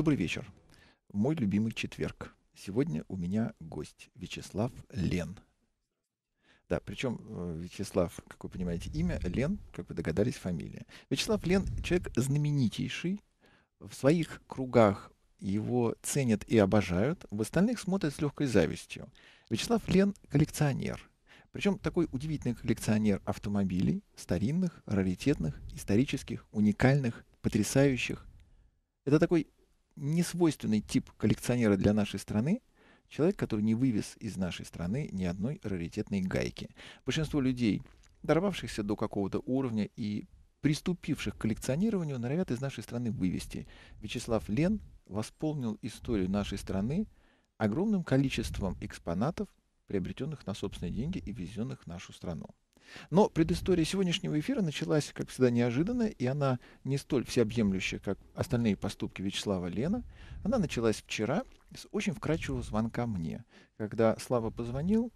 Добрый вечер. Мой любимый четверг. Сегодня у меня гость Вячеслав Лен. Да, причем э, Вячеслав, как вы понимаете, имя, Лен, как вы догадались, фамилия. Вячеслав Лен – человек знаменитейший. В своих кругах его ценят и обожают, в остальных смотрят с легкой завистью. Вячеслав Лен – коллекционер. Причем такой удивительный коллекционер автомобилей, старинных, раритетных, исторических, уникальных, потрясающих. Это такой несвойственный тип коллекционера для нашей страны, человек, который не вывез из нашей страны ни одной раритетной гайки. Большинство людей, дорвавшихся до какого-то уровня и приступивших к коллекционированию, норовят из нашей страны вывести. Вячеслав Лен восполнил историю нашей страны огромным количеством экспонатов, приобретенных на собственные деньги и везенных в нашу страну. Но предыстория сегодняшнего эфира началась, как всегда, неожиданно, и она не столь всеобъемлющая, как остальные поступки Вячеслава Лена. Она началась вчера с очень вкрадчивого звонка мне, когда Слава позвонил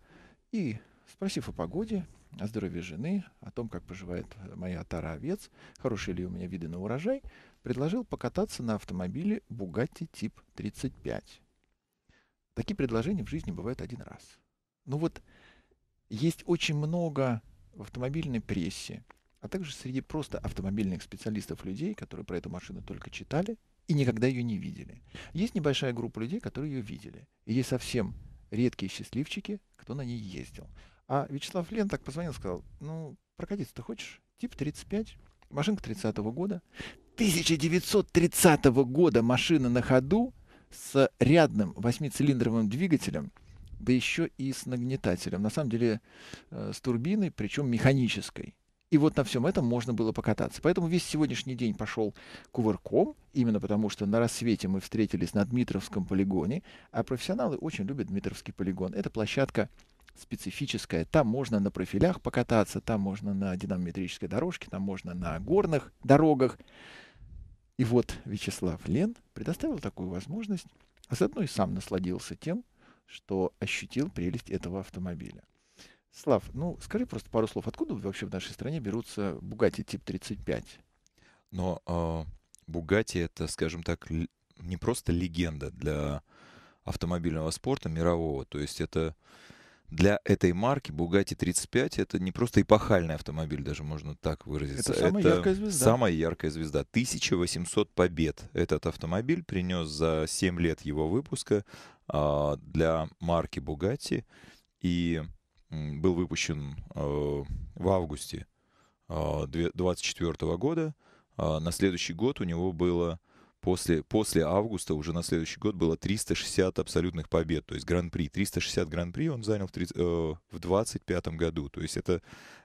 и, спросив о погоде, о здоровье жены, о том, как поживает моя тара овец, хорошие ли у меня виды на урожай, предложил покататься на автомобиле Bugatti тип 35. Такие предложения в жизни бывают один раз. Ну вот, есть очень много в автомобильной прессе, а также среди просто автомобильных специалистов людей, которые про эту машину только читали и никогда ее не видели. Есть небольшая группа людей, которые ее видели. И есть совсем редкие счастливчики, кто на ней ездил. А Вячеслав Лен так позвонил и сказал, ну, прокатиться ты хочешь? Тип 35, машинка 30 -го года. 1930 -го года машина на ходу с рядным восьмицилиндровым двигателем – да еще и с нагнетателем. На самом деле э, с турбиной, причем механической. И вот на всем этом можно было покататься. Поэтому весь сегодняшний день пошел кувырком, именно потому что на рассвете мы встретились на Дмитровском полигоне, а профессионалы очень любят Дмитровский полигон. Это площадка специфическая. Там можно на профилях покататься, там можно на динамометрической дорожке, там можно на горных дорогах. И вот Вячеслав Лен предоставил такую возможность, а заодно и сам насладился тем, что ощутил прелесть этого автомобиля. Слав, ну скажи просто пару слов, откуда вообще в нашей стране берутся Бугати тип 35? Но а, Бугати э, это, скажем так, не просто легенда для автомобильного спорта мирового, то есть это для этой марки Bugatti 35 это не просто эпохальный автомобиль, даже можно так выразиться. Это самая это яркая звезда. Самая яркая звезда. 1800 побед этот автомобиль принес за 7 лет его выпуска а, для марки Bugatti. И был выпущен а, в августе 2024 э, а, года. На следующий год у него было после, после августа уже на следующий год было 360 абсолютных побед, то есть гран-при. 360 гран-при он занял в, 30, э, в 25 году. То есть это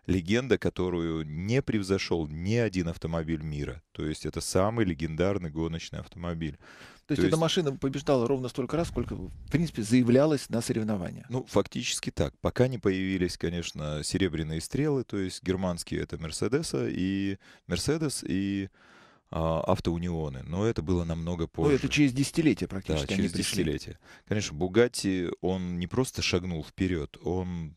легенда, которую не превзошел ни один автомобиль мира. То есть это самый легендарный гоночный автомобиль. То, есть, То есть эта машина побеждала ровно столько раз, сколько, в принципе, заявлялась на соревнования. Ну, фактически так. Пока не появились, конечно, серебряные стрелы, то есть германские это Мерседеса и Мерседес и а, автоунионы, но это было намного позже. Ну, это через десятилетия практически. Да, через десятилетия. Конечно, Бугати, он не просто шагнул вперед, он,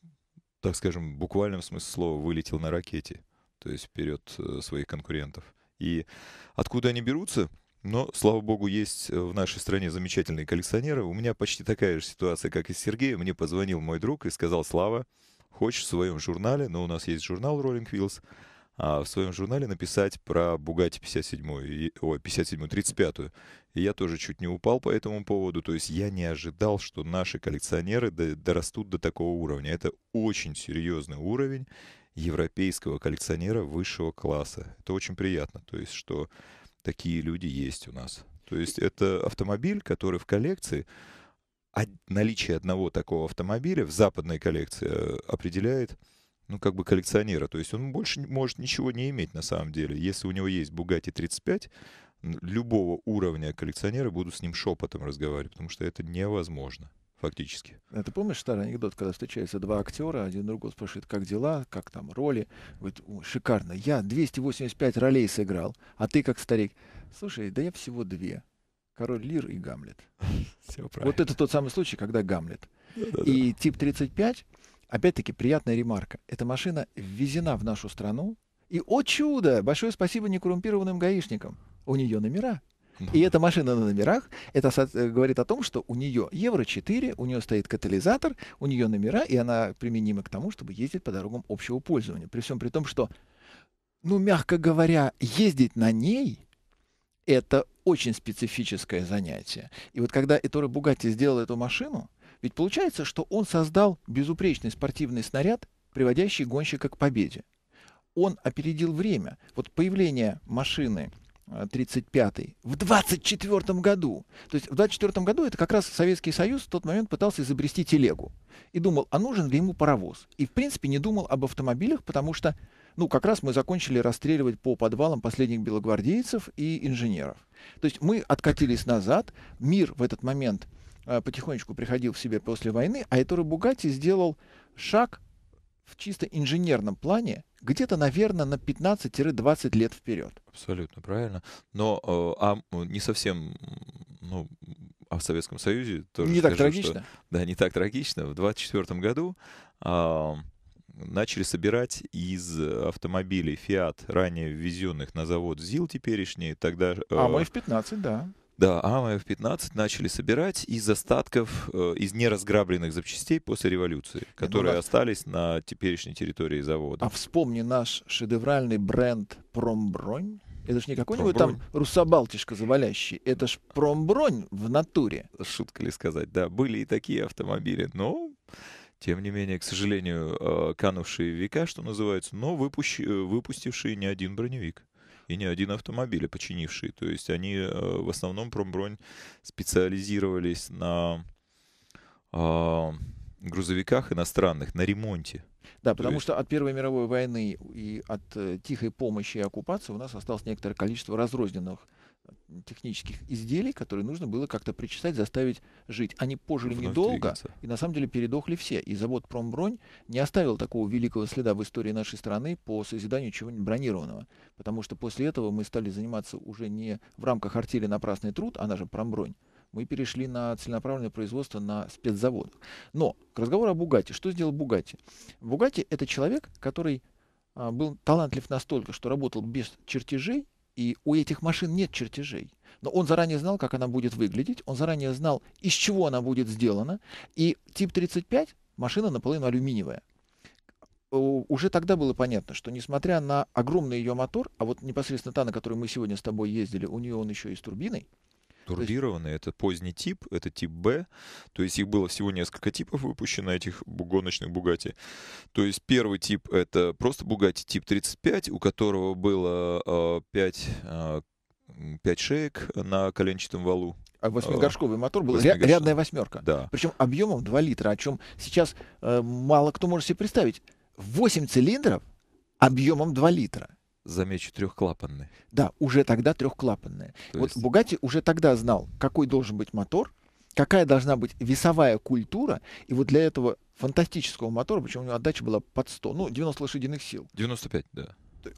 так скажем, буквально в смысле слова вылетел на ракете, то есть вперед э, своих конкурентов. И откуда они берутся? Но, слава богу, есть э, в нашей стране замечательные коллекционеры. У меня почти такая же ситуация, как и с Сергеем. Мне позвонил мой друг и сказал, Слава, хочешь в своем журнале, но у нас есть журнал Rolling Wheels, а, в своем журнале написать про Бугати 57-ю, ой, 57-ю, 35-ю. И я тоже чуть не упал по этому поводу. То есть я не ожидал, что наши коллекционеры дорастут до такого уровня. Это очень серьезный уровень европейского коллекционера высшего класса. Это очень приятно, то есть, что такие люди есть у нас. То есть это автомобиль, который в коллекции, наличие одного такого автомобиля в западной коллекции э, определяет ну, как бы коллекционера. То есть он больше может ничего не иметь на самом деле. Если у него есть Bugatti 35, любого уровня коллекционера, буду с ним шепотом разговаривать, потому что это невозможно фактически. А ты помнишь старый анекдот, когда встречаются два актера, один другого спрашивает, как дела, как там роли? Говорит, шикарно, я 285 ролей сыграл, а ты как старик. Слушай, да я всего две. Король Лир и Гамлет. Все правильно. Вот это тот самый случай, когда Гамлет. Да, да, и тип 35 Опять-таки, приятная ремарка. Эта машина ввезена в нашу страну. И, о чудо, большое спасибо некоррумпированным гаишникам. У нее номера. И эта машина на номерах, это э, говорит о том, что у нее евро 4, у нее стоит катализатор, у нее номера, и она применима к тому, чтобы ездить по дорогам общего пользования. При всем при том, что, ну, мягко говоря, ездить на ней — это очень специфическое занятие. И вот когда Эторе Бугатти сделал эту машину — ведь получается, что он создал безупречный спортивный снаряд, приводящий гонщика к победе. Он опередил время. Вот появление машины 35-й, э, в 24-м году. То есть в 24-м году это как раз Советский Союз в тот момент пытался изобрести телегу. И думал, а нужен ли ему паровоз. И в принципе не думал об автомобилях, потому что, ну, как раз мы закончили расстреливать по подвалам последних белогвардейцев и инженеров. То есть мы откатились назад, мир в этот момент – Э, потихонечку приходил в себе после войны, а Эторо Бугати сделал шаг в чисто инженерном плане где-то, наверное, на 15-20 лет вперед. Абсолютно правильно. Но э, а, ну, не совсем ну, а в Советском Союзе тоже... Не скажу, так трагично. Что, да, не так трагично. В 1924 году а, начали собирать из автомобилей Fiat, ранее ввезенных на завод ЗИЛ теперешний, тогда... Э, а, мой в 15, да. Да, АМФ F-15 начали собирать из остатков, э, из неразграбленных запчастей после революции, ну которые ну, да. остались на теперешней территории завода. А вспомни наш шедевральный бренд «Промбронь». Это ж не какой-нибудь там русобалтишка завалящий. Это ж промбронь в натуре. Шутка ли сказать, да. Были и такие автомобили, но тем не менее, к сожалению, э, канувшие века, что называется, но выпущ... Э, выпустившие не один броневик и не один автомобиль, а починившие. То есть они э, в основном промбронь специализировались на а, грузовиках иностранных, на ремонте. Да, потому есть... что от Первой мировой войны и от э, тихой помощи и оккупации у нас осталось некоторое количество разрозненных технических изделий, которые нужно было как-то причесать, заставить жить. Они пожили Вновь недолго, двигаться. и на самом деле передохли все. И завод «Промбронь» не оставил такого великого следа в истории нашей страны по созиданию чего-нибудь бронированного. Потому что после этого мы стали заниматься уже не в рамках артели «Напрасный труд», она а же «Промбронь», мы перешли на целенаправленное производство на спецзаводах. Но к разговору о Бугате. Что сделал Бугати? Бугати — это человек, который а, был талантлив настолько, что работал без чертежей, и у этих машин нет чертежей. Но он заранее знал, как она будет выглядеть, он заранее знал, из чего она будет сделана. И тип 35 машина наполовину алюминиевая. Уже тогда было понятно, что несмотря на огромный ее мотор, а вот непосредственно та, на которой мы сегодня с тобой ездили, у нее он еще и с турбиной, Турбированные, есть... это поздний тип, это тип Б, то есть их было всего несколько типов выпущено, этих гоночных Бугати. То есть первый тип это просто Бугати тип 35, у которого было э, 5 э, 5 шеек на коленчатом валу. А восьмигоршковый а, мотор был, Восьмигорш... рядная восьмерка. Да. Причем объемом 2 литра, о чем сейчас э, мало кто может себе представить. 8 цилиндров объемом 2 литра замечу, трехклапанный. Да, уже тогда трехклапанная. То вот есть... Бугати уже тогда знал, какой должен быть мотор, какая должна быть весовая культура, и вот для этого фантастического мотора, причем у него отдача была под 100, ну, 90 лошадиных сил. 95, да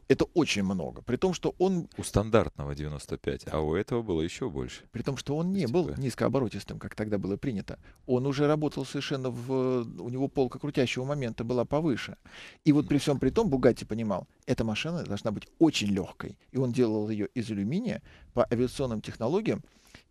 это очень много. При том, что он... У стандартного 95, а у этого было еще больше. При том, что он не был типа низкооборотистым, как тогда было принято. Он уже работал совершенно в... У него полка крутящего момента была повыше. И вот при всем при том Бугатти понимал, эта машина должна быть очень легкой. И он делал ее из алюминия по авиационным технологиям.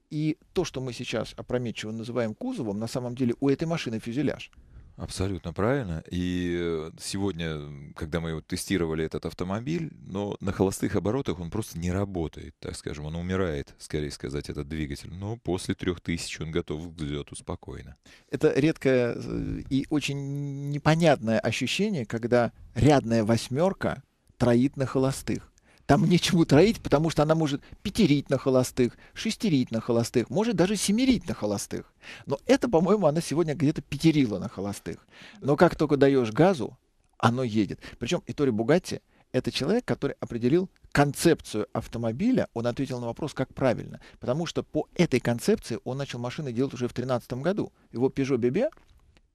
И то, что мы сейчас опрометчиво называем кузовом, на самом деле у этой машины фюзеляж. Абсолютно правильно. И э, сегодня, когда мы вот тестировали этот автомобиль, но на холостых оборотах он просто не работает, так скажем, он умирает, скорее сказать, этот двигатель. Но после трех тысяч он готов к взлету спокойно. Это редкое э, и очень непонятное ощущение, когда рядная восьмерка троит на холостых там нечему троить, потому что она может пятерить на холостых, шестерить на холостых, может даже семерить на холостых. Но это, по-моему, она сегодня где-то пятерила на холостых. Но как только даешь газу, оно едет. Причем Итори Бугатти — это человек, который определил концепцию автомобиля, он ответил на вопрос, как правильно. Потому что по этой концепции он начал машины делать уже в 2013 году. Его Peugeot BB,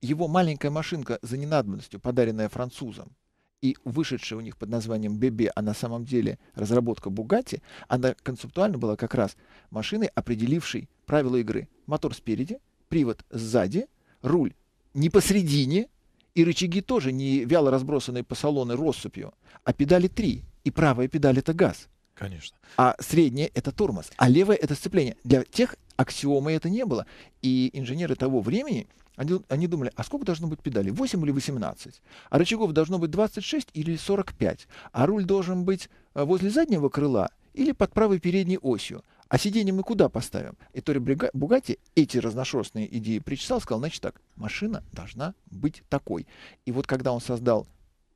его маленькая машинка за ненадобностью, подаренная французам, и вышедшая у них под названием Бебе, а на самом деле разработка Bugatti, она концептуально была как раз машиной, определившей правила игры. Мотор спереди, привод сзади, руль не посредине, и рычаги тоже не вяло разбросанные по салону россыпью, а педали три. И правая педаль — это газ. Конечно. А средняя — это тормоз, а левая — это сцепление. Для тех аксиомы это не было. И инженеры того времени — они, они думали, а сколько должно быть педалей? 8 или 18? А рычагов должно быть 26 или 45? А руль должен быть э, возле заднего крыла или под правой передней осью? А сиденье мы куда поставим? И Тори Бугати эти разношерстные идеи причесал, сказал, значит так, машина должна быть такой. И вот когда он создал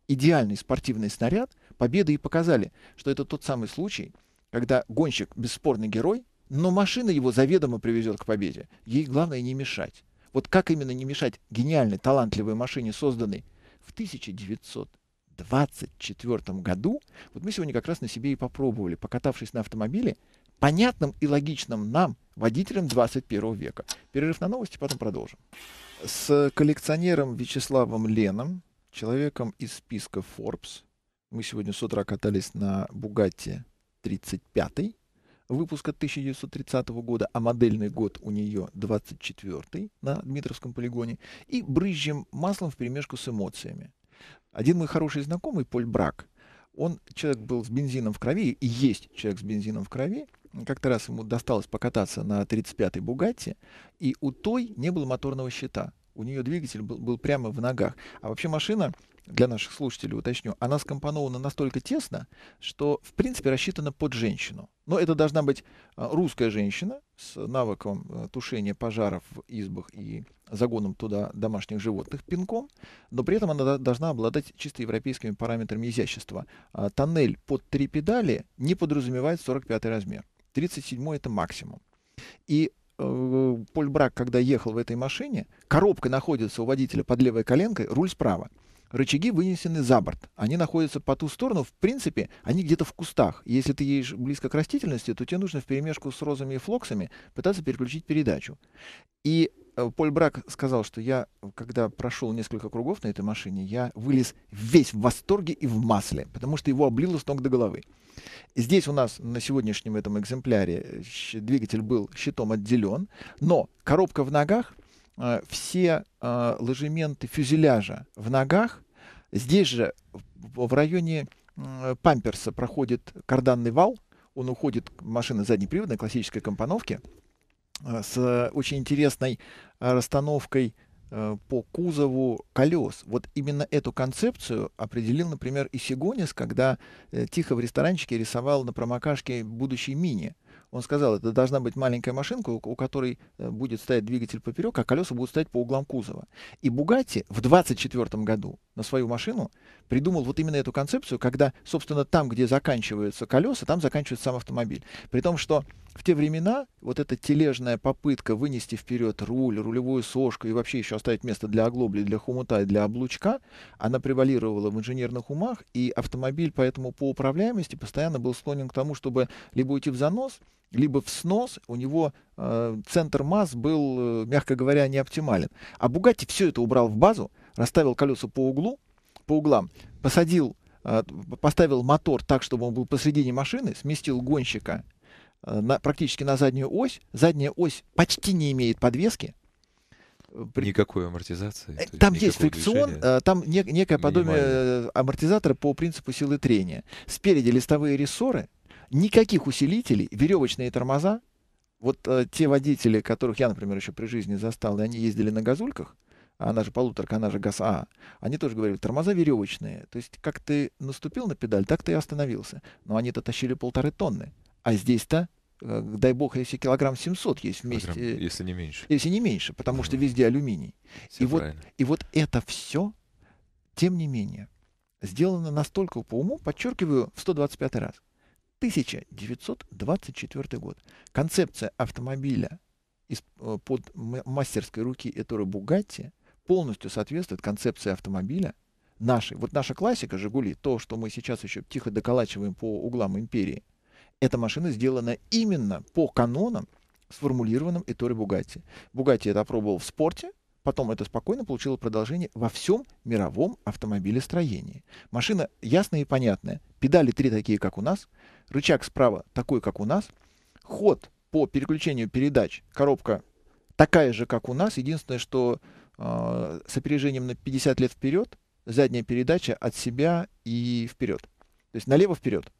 идеальный спортивный снаряд, победы и показали, что это тот самый случай, когда гонщик бесспорный герой, но машина его заведомо привезет к победе. Ей главное не мешать. Вот как именно не мешать гениальной, талантливой машине, созданной в 1924 году, вот мы сегодня как раз на себе и попробовали, покатавшись на автомобиле, понятным и логичным нам, водителям 21 века. Перерыв на новости, потом продолжим. С коллекционером Вячеславом Леном, человеком из списка Forbes, мы сегодня с утра катались на Бугатте 35 выпуска 1930 года, а модельный год у нее 24 на Дмитровском полигоне, и брызжем маслом в перемешку с эмоциями. Один мой хороший знакомый, Поль Брак, он человек был с бензином в крови, и есть человек с бензином в крови, как-то раз ему досталось покататься на 35-й Бугатте и у той не было моторного щита у нее двигатель был, был прямо в ногах. А вообще машина, для наших слушателей уточню, она скомпонована настолько тесно, что в принципе рассчитана под женщину. Но это должна быть а, русская женщина с навыком э, тушения пожаров в избах и загоном туда домашних животных пинком, но при этом она должна обладать чисто европейскими параметрами изящества. А, тоннель под три педали не подразумевает 45 размер. 37 это максимум. И Э, поль Брак, когда ехал в этой машине, коробка находится у водителя под левой коленкой, руль справа. Рычаги вынесены за борт. Они находятся по ту сторону. В принципе, они где-то в кустах. Если ты едешь близко к растительности, то тебе нужно в перемешку с розами и флоксами пытаться переключить передачу. И Э, Поль Брак сказал, что я, когда прошел несколько кругов на этой машине, я вылез весь в восторге и в масле, потому что его облило с ног до головы. Здесь у нас на сегодняшнем этом экземпляре э, двигатель был щитом отделен, но коробка в ногах, э, все ложементы фюзеляжа в ногах, здесь же в районе памперса проходит карданный вал, он уходит, машина заднеприводная, классической компоновки – Э, с очень интересной э, расстановкой э, по кузову колес. Вот именно эту концепцию определил, например, Исигонис, когда тихо в ресторанчике рисовал на промокашке будущий мини. Он сказал, это должна быть маленькая машинка, у которой будет стоять двигатель поперек, а колеса будут стоять по углам кузова. И Бугатти в 24 году на свою машину придумал вот именно эту концепцию, когда, собственно, там, где заканчиваются колеса, там заканчивается сам автомобиль. При том, что в те времена вот эта тележная попытка вынести вперед руль, рулевую сошку и вообще еще оставить место для оглобли, для хумута и для облучка, она превалировала в инженерных умах, и автомобиль поэтому по управляемости постоянно был склонен к тому, чтобы либо уйти в занос, либо в снос, у него э, центр масс был, э, мягко говоря, не оптимален. А Бугатти все это убрал в базу, расставил колеса по углу, по углам, посадил э, поставил мотор так, чтобы он был посредине машины, сместил гонщика Э, на, практически на заднюю ось. Задняя ось почти не имеет подвески. Э, при... Никакой амортизации. Э, там есть фрикцион, движения. там не, некое подобие амортизатора по принципу силы трения. Спереди листовые рессоры, никаких усилителей, веревочные тормоза. Вот э, те водители, которых я, например, еще при жизни застал, и они ездили на газульках, а она же полуторка, она же газ А, они тоже говорили, тормоза веревочные. То есть как ты наступил на педаль, так ты и остановился. Но они-то тащили полторы тонны. А здесь-то э, дай бог, если килограмм 700 есть вместе. Килограмм, э, если не меньше. Если не меньше, потому mm что везде алюминий. и вот, и вот это все, тем не менее, сделано настолько по уму, подчеркиваю, в 125 раз. 1924 год. Концепция автомобиля из, э, под мастерской руки Эторы Бугатти полностью соответствует концепции автомобиля нашей. Вот наша классика «Жигули», то, что мы сейчас еще тихо доколачиваем по углам империи, эта машина сделана именно по канонам, сформулированным Эторе Бугатти. Бугатти это опробовал в спорте, потом это спокойно получило продолжение во всем мировом автомобилестроении. Машина ясная и понятная. Педали три такие, как у нас. Рычаг справа такой, как у нас. Ход по переключению передач. Коробка такая же, как у нас. Единственное, что э, с опережением на 50 лет вперед, задняя передача от себя и вперед. То есть налево вперед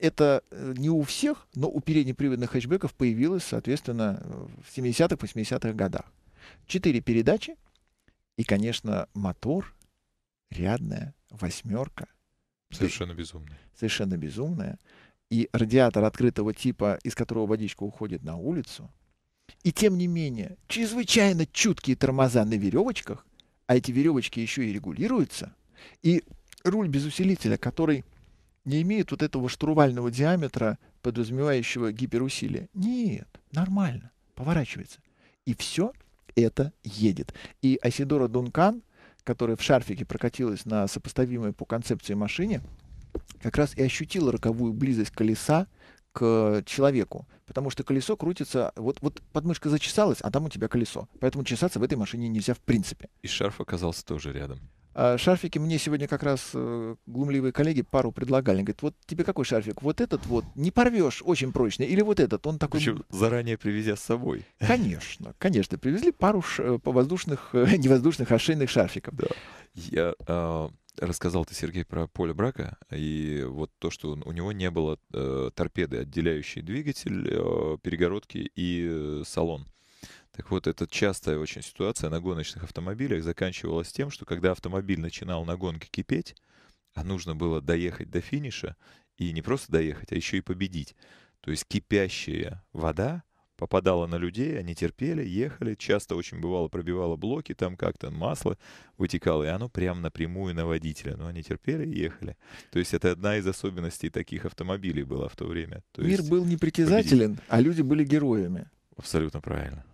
это э, не у всех, но у переднеприводных хэтчбеков появилось, соответственно, в 70-х, 80-х годах. Четыре передачи и, конечно, мотор, рядная восьмерка. Совершенно безумная. Совершенно безумная. И радиатор открытого типа, из которого водичка уходит на улицу. И тем не менее, чрезвычайно чуткие тормоза на веревочках, а эти веревочки еще и регулируются, и руль без усилителя, который не имеет вот этого штурвального диаметра, подразумевающего гиперусилие. Нет, нормально, поворачивается. И все это едет. И Асидора Дункан, которая в шарфике прокатилась на сопоставимой по концепции машине, как раз и ощутила роковую близость колеса к человеку, потому что колесо крутится, вот, вот подмышка зачесалась, а там у тебя колесо. Поэтому чесаться в этой машине нельзя в принципе. И шарф оказался тоже рядом. А шарфики мне сегодня как раз э, глумливые коллеги пару предлагали. говорит, вот тебе какой шарфик? Вот этот вот, не порвешь, очень прочный, или вот этот, он такой... Причем заранее привезя с собой. Конечно, конечно. Привезли пару ш... Э, воздушных, э, невоздушных воздушных, а шейных шарфиков. Да. Я э, рассказал ты, Сергей, про поле брака, и вот то, что у него не было э, торпеды, отделяющей двигатель, э, перегородки и э, салон. Так вот, это частая очень ситуация на гоночных автомобилях заканчивалась тем, что когда автомобиль начинал на гонке кипеть, а нужно было доехать до финиша, и не просто доехать, а еще и победить. То есть кипящая вода попадала на людей, они терпели, ехали, часто очень бывало пробивало блоки, там как-то масло вытекало, и оно прям напрямую на водителя. Но они терпели и ехали. То есть это одна из особенностей таких автомобилей была в то время. То Мир был непритязателен, победить. а люди были героями. Абсолютно правильно.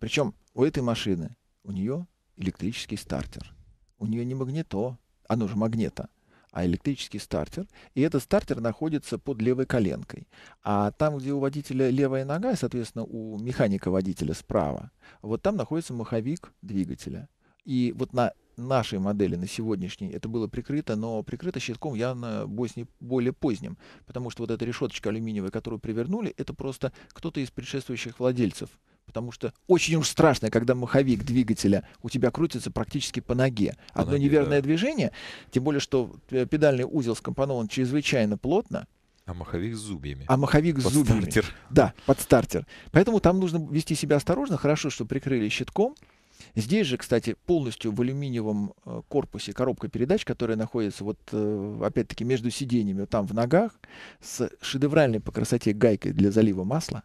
Причем у этой машины, у нее электрический стартер. У нее не магнито, оно же магнета, а электрический стартер. И этот стартер находится под левой коленкой. А там, где у водителя левая нога, и, соответственно, у механика-водителя справа, вот там находится маховик двигателя. И вот на нашей модели, на сегодняшней, это было прикрыто, но прикрыто щитком явно более поздним, потому что вот эта решеточка алюминиевая, которую привернули, это просто кто-то из предшествующих владельцев – Потому что очень уж страшно, когда маховик двигателя у тебя крутится практически по ноге. По Одно ноге, неверное да. движение, тем более, что э, педальный узел скомпонован чрезвычайно плотно, а маховик с зубьями. А маховик под зубьями. Стартер. Да, под стартер. Поэтому там нужно вести себя осторожно. Хорошо, что прикрыли щитком. Здесь же, кстати, полностью в алюминиевом э, корпусе коробка передач, которая находится вот э, опять-таки между сиденьями, вот там в ногах, с шедевральной по красоте гайкой для залива масла.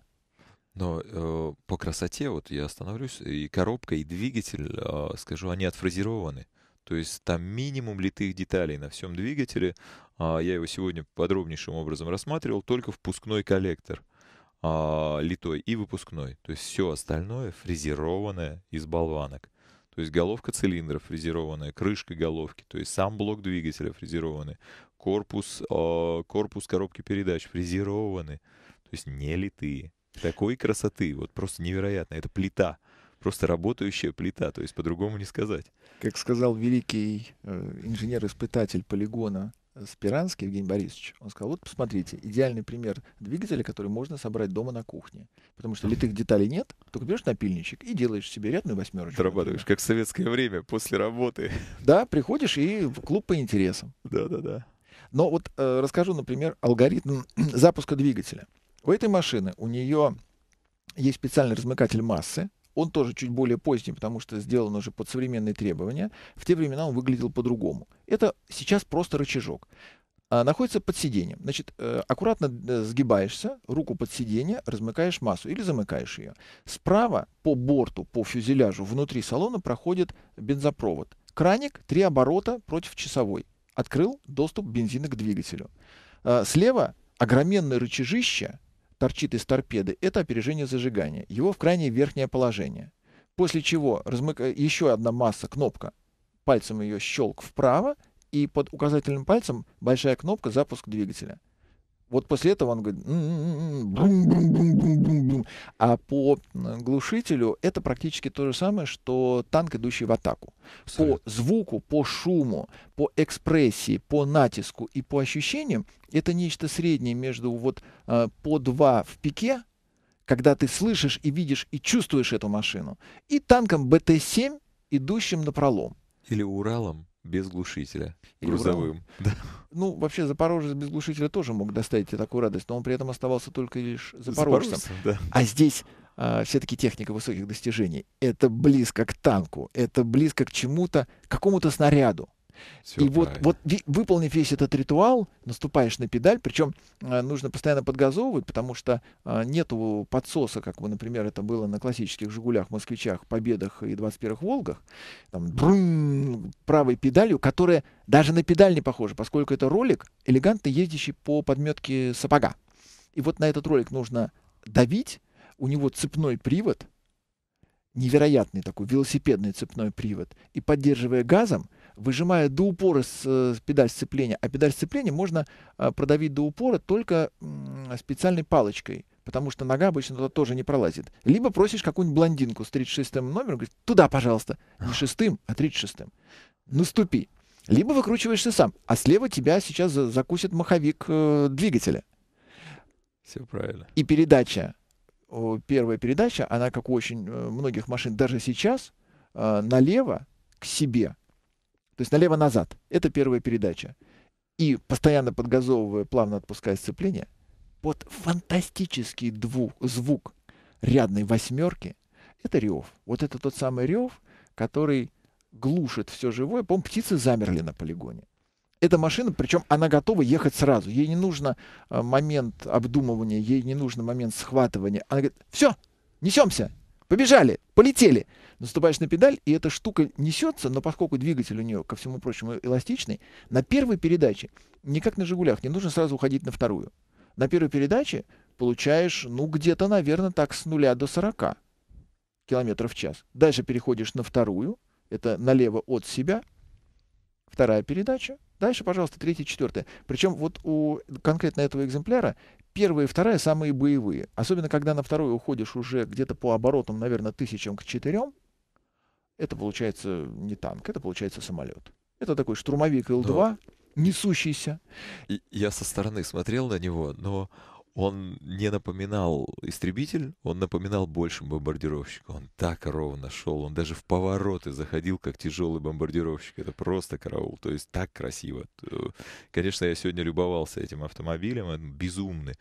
Но э, по красоте, вот я остановлюсь, и коробка, и двигатель, э, скажу, они отфразированы. То есть там минимум литых деталей на всем двигателе. Э, я его сегодня подробнейшим образом рассматривал, только впускной коллектор э, литой и выпускной. То есть все остальное фрезерованное из болванок. То есть головка цилиндра фрезерованная, крышка головки, то есть сам блок двигателя фрезерованный, корпус, э, корпус коробки передач фрезерованный, то есть не литые. Такой красоты, вот просто невероятно. Это плита, просто работающая плита, то есть по-другому не сказать. Как сказал великий э, инженер-испытатель полигона Спиранский Евгений Борисович, он сказал, вот посмотрите, идеальный пример двигателя, который можно собрать дома на кухне. Потому что литых деталей нет, только берешь напильничек и делаешь себе рядную восьмерочку. Зарабатываешь, как в советское время, после работы. Да, приходишь и в клуб по интересам. Да-да-да. Но вот э, расскажу, например, алгоритм запуска двигателя. У этой машины у нее есть специальный размыкатель массы, он тоже чуть более поздний, потому что сделан уже под современные требования. В те времена он выглядел по-другому. Это сейчас просто рычажок. А, находится под сиденьем. Значит, э, аккуратно э, сгибаешься, руку под сиденье, размыкаешь массу или замыкаешь ее. Справа по борту, по фюзеляжу, внутри салона проходит бензопровод. Краник, три оборота против часовой. Открыл доступ бензина к двигателю. Э, слева огроменное рычажище, торчит из торпеды, это опережение зажигания, его в крайне верхнее положение. После чего размыка... Э, еще одна масса, кнопка, пальцем ее щелк вправо, и под указательным пальцем большая кнопка запуск двигателя. Вот после этого он говорит, бум, бум, бум, бум, бум, бум. а по э, глушителю это практически то же самое, что танк, идущий в атаку. Абсолютно. По звуку, по шуму, по экспрессии, по натиску и по ощущениям это нечто среднее между вот э, по два в пике, когда ты слышишь и видишь и чувствуешь эту машину, и танком БТ-7, идущим на пролом. Или Уралом без глушителя. Или грузовым. Да. Ну, вообще, запорожец без глушителя тоже мог доставить тебе такую радость, но он при этом оставался только лишь запорожцем. запорожцем да. А здесь а, все-таки техника высоких достижений. Это близко к танку, это близко к чему-то, к какому-то снаряду. Все и вот, вот выполнив весь этот ритуал, наступаешь на педаль, причем э, нужно постоянно подгазовывать, потому что э, нету подсоса, как, бы, например, это было на классических «Жигулях», «Москвичах», «Победах» и «21-х Волгах», там, брум, правой педалью, которая даже на педаль не похожа, поскольку это ролик, элегантно ездящий по подметке сапога. И вот на этот ролик нужно давить, у него цепной привод — невероятный такой велосипедный цепной привод, и поддерживая газом, выжимая до упора с, э, педаль сцепления. А педаль сцепления можно э, продавить до упора только э, специальной палочкой, потому что нога обычно туда тоже не пролазит. Либо просишь какую-нибудь блондинку с 36-м номером, говорит, туда, пожалуйста, не шестым, а 36-м. Наступи. Либо выкручиваешься сам, а слева тебя сейчас закусит маховик э, двигателя. Все правильно. И передача, первая передача, она, как у очень э, многих машин, даже сейчас, э, налево к себе – то есть налево-назад. Это первая передача. И постоянно подгазовывая, плавно отпуская сцепление, под фантастический дву звук рядной восьмерки, это рев. Вот это тот самый рев, который глушит все живое. по птицы замерли на полигоне. Эта машина, причем она готова ехать сразу. Ей не нужно э, момент обдумывания, ей не нужен момент схватывания. Она говорит, все, несемся, побежали, полетели наступаешь на педаль, и эта штука несется, но поскольку двигатель у нее, ко всему прочему, эластичный, на первой передаче, не как на «Жигулях», не нужно сразу уходить на вторую. На первой передаче получаешь, ну, где-то, наверное, так с нуля до 40 километров в час. Дальше переходишь на вторую, это налево от себя, вторая передача, Дальше, пожалуйста, третья, четвертая. Причем вот у конкретно этого экземпляра первая и вторая самые боевые. Особенно, когда на вторую уходишь уже где-то по оборотам, наверное, тысячам к четырем, это получается не танк, это получается самолет. Это такой штурмовик Л-2, но... несущийся. И я со стороны смотрел на него, но он не напоминал истребитель, он напоминал больше бомбардировщика. Он так ровно шел, он даже в повороты заходил, как тяжелый бомбардировщик. Это просто караул, то есть так красиво. Э, конечно, я сегодня любовался этим автомобилем, он безумный.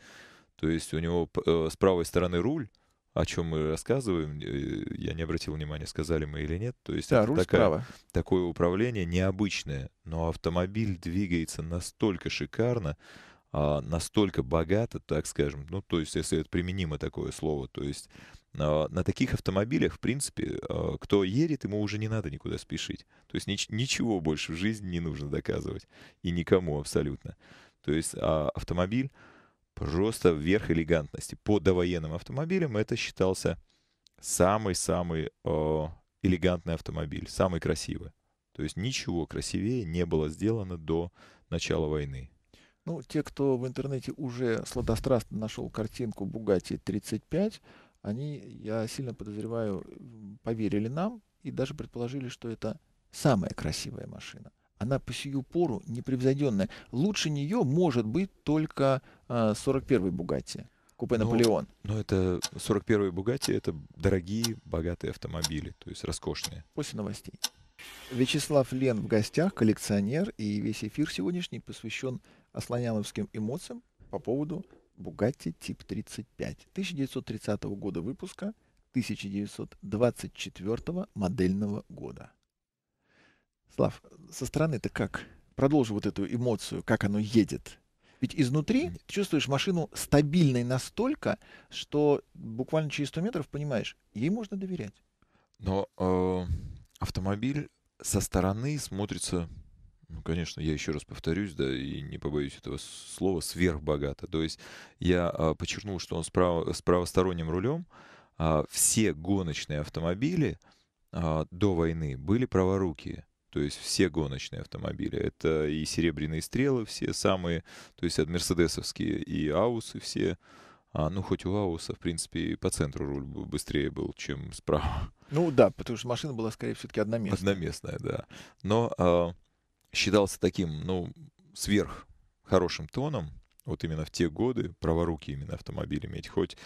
То есть у него э, с правой стороны руль, о чем мы рассказываем, э, я не обратил внимания, сказали мы или нет. То есть да, это такая, такое управление необычное, но автомобиль двигается настолько шикарно, а, настолько богато, так скажем, ну, то есть, если это применимо такое слово, то есть а, на таких автомобилях, в принципе, а, кто едет, ему уже не надо никуда спешить. То есть ничего больше в жизни не нужно доказывать. И никому абсолютно. То есть автомобиль просто вверх элегантности. По довоенным автомобилям это считался самый-самый э, элегантный автомобиль, самый красивый. То есть ничего красивее не было сделано до начала войны. Ну, те, кто в интернете уже сладострастно нашел картинку Bugatti 35, они, я сильно подозреваю, поверили нам и даже предположили, что это самая красивая машина. Она по сию пору непревзойденная. Лучше нее может быть только 41-й а, Бугатти. Купе ну, Наполеон. Но ну, это 41-й Бугатти, это дорогие, богатые автомобили, то есть роскошные. После новостей. Вячеслав Лен в гостях, коллекционер, и весь эфир сегодняшний посвящен ослоняновским эмоциям по поводу Бугатти тип 35. 1930 года выпуска, 1924 модельного года. Слав, со стороны ты как? Продолжу вот эту эмоцию, как оно едет. Ведь изнутри ты чувствуешь машину стабильной настолько, что буквально через 100 метров понимаешь, ей можно доверять. Но э, автомобиль со стороны смотрится, ну, конечно, я еще раз повторюсь, да, и не побоюсь этого слова, сверхбогато. То есть я э, подчеркнул, что он с, право, с правосторонним рулем. Э, а, все гоночные автомобили э, до войны были праворукие то есть все гоночные автомобили. Это и серебряные стрелы все самые, то есть от мерседесовские, и аусы все. А, ну, хоть у Ауса, в принципе, по центру руль быстрее был, чем справа. Ну да, потому что машина была, скорее, все-таки одноместная. Одноместная, да. Но а, считался таким, ну, сверх хорошим тоном, вот именно в те годы, праворуки именно автомобилями. Ведь хоть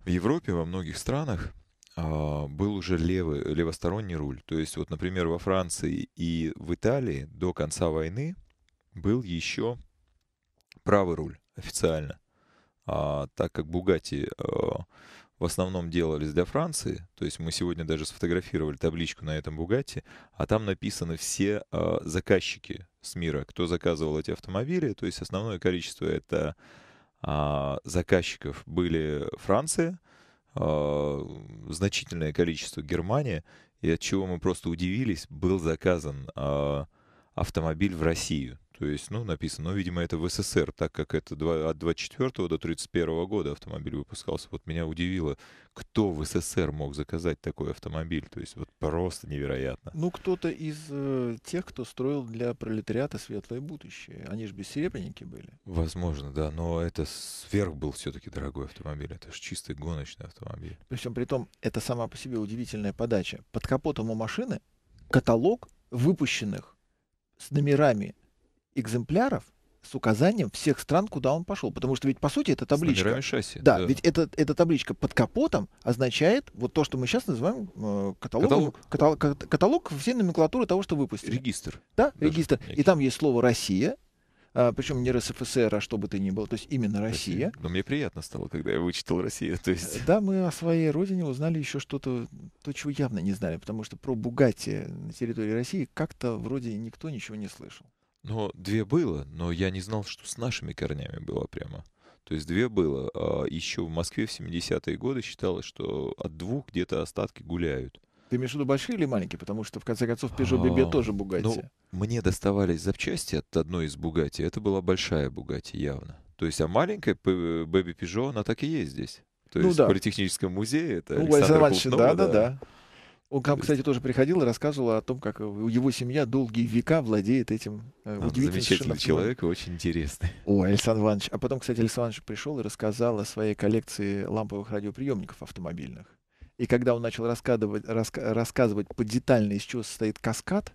в Европе, во многих странах а, был уже левый, левосторонний руль. То есть, вот, например, во Франции и в Италии до конца войны был еще правый руль официально. А, так как Бугати а, в основном делались для Франции, то есть мы сегодня даже сфотографировали табличку на этом Бугати, а там написаны все а, заказчики с мира, кто заказывал эти автомобили. То есть основное количество это а, заказчиков были Франция, а, значительное количество Германии, и от чего мы просто удивились, был заказан а, автомобиль в Россию. То есть, ну, написано, Но, «Ну, видимо, это в СССР, так как это от 24 до 31 года автомобиль выпускался. Вот меня удивило, кто в СССР мог заказать такой автомобиль. То есть, вот просто невероятно. Ну, кто-то из э, тех, кто строил для пролетариата светлое будущее. Они же бессеребренники были. Возможно, да, но это сверх был все-таки дорогой автомобиль. Это же чистый гоночный автомобиль. Причем, при том, это сама по себе удивительная подача. Под капотом у машины каталог выпущенных с номерами экземпляров с указанием всех стран, куда он пошел. Потому что ведь, по сути, это табличка... С шасси. Да, да. ведь это, эта табличка под капотом означает вот то, что мы сейчас называем э, каталогом, каталог. Каталог, каталог всей номенклатуры того, что выпустили. Регистр. Да, регистр. Некий. И там есть слово «Россия», а, причем не РСФСР, а что бы то ни было, то есть именно Россия. Россия. Но мне приятно стало, когда я вычитал Россию. То есть... Да, мы о своей родине узнали еще что-то, то, чего явно не знали, потому что про Бугатти на территории России как-то вроде никто ничего не слышал. Но две было, но я не знал, что с нашими корнями было прямо. То есть две было. А Еще в Москве в 70-е годы считалось, что от двух где-то остатки гуляют. Ты имеешь в виду большие или маленькие? Потому что, в конце концов, Peugeot BB а, тоже Бугатти. Ну, мне доставались запчасти от одной из Бугатти. Это была большая Бугатти явно. То есть, а маленькая Baby Peugeot, она так и есть здесь. То ну, есть да. в Политехническом музее это ну, Александр Иванович, да, да, да, да. Он к нам, кстати, тоже приходил и рассказывал о том, как его семья долгие века владеет этим э, удивительным Замечательный человек очень интересный. О, Александр Иванович. А потом, кстати, Александр Иванович пришел и рассказал о своей коллекции ламповых радиоприемников автомобильных. И когда он начал рассказывать, раска- рассказывать по детально, из чего состоит каскад,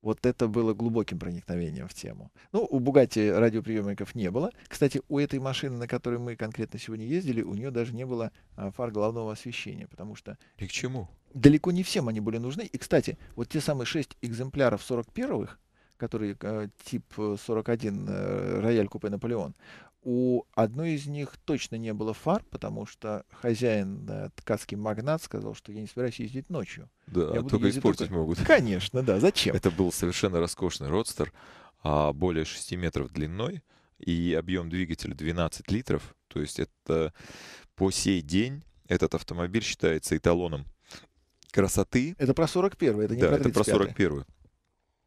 вот это было глубоким проникновением в тему. Ну, у Бугати радиоприемников не было. Кстати, у этой машины, на которой мы конкретно сегодня ездили, у нее даже не было а, фар головного освещения, потому что... И к чему? далеко не всем они были нужны. И, кстати, вот те самые шесть экземпляров 41-х, которые э, тип 41 э, э, рояль купе Наполеон, у одной из них точно не было фар, потому что хозяин, э, ткацкий магнат, сказал, что я не собираюсь ездить ночью. Да, я только испортить только... могут. Конечно, да, зачем? Это был совершенно роскошный родстер, а, более 6 метров длиной и объем двигателя 12 литров. То есть это по сей день этот автомобиль считается эталоном красоты. Это про 41 это не да, про 35 это про 41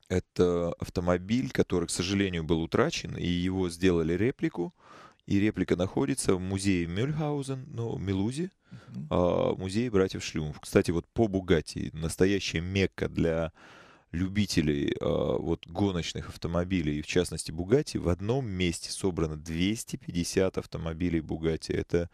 Это автомобиль, который, к сожалению, был утрачен, и его сделали реплику. И реплика находится в музее Мюльхаузен, ну, Милузи, uh-huh. а, музей братьев Шлюмов. Кстати, вот по Бугати, настоящая мекка для любителей а, вот гоночных автомобилей, и в частности Бугати, в одном месте собрано 250 автомобилей Бугати. Это